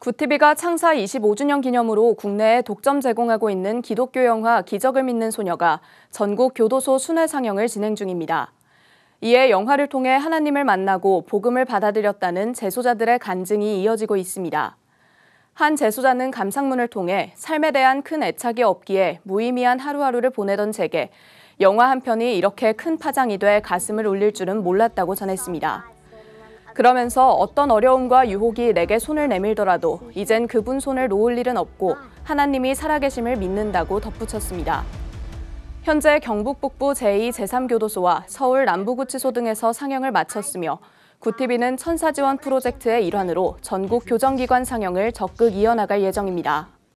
구티비가 창사 25주년 기념으로 국내에 독점 제공하고 있는 기독교 영화 기적을 믿는 소녀가 전국 교도소 순회 상영을 진행 중입니다. 이에 영화를 통해 하나님을 만나고 복음을 받아들였다는 재소자들의 간증이 이어지고 있습니다. 한 재소자는 감상문을 통해 삶에 대한 큰 애착이 없기에 무의미한 하루하루를 보내던 제게 영화 한 편이 이렇게 큰 파장이 돼 가슴을 울릴 줄은 몰랐다고 전했습니다. 그러면서 어떤 어려움과 유혹이 내게 손을 내밀더라도 이젠 그분 손을 놓을 일은 없고 하나님이 살아계심을 믿는다고 덧붙였습니다. 현재 경북 북부 제2, 제3교도소와 서울 남부구치소 등에서 상영을 마쳤으며 구티비는 천사지원 프로젝트의 일환으로 전국 교정기관 상영을 적극 이어나갈 예정입니다.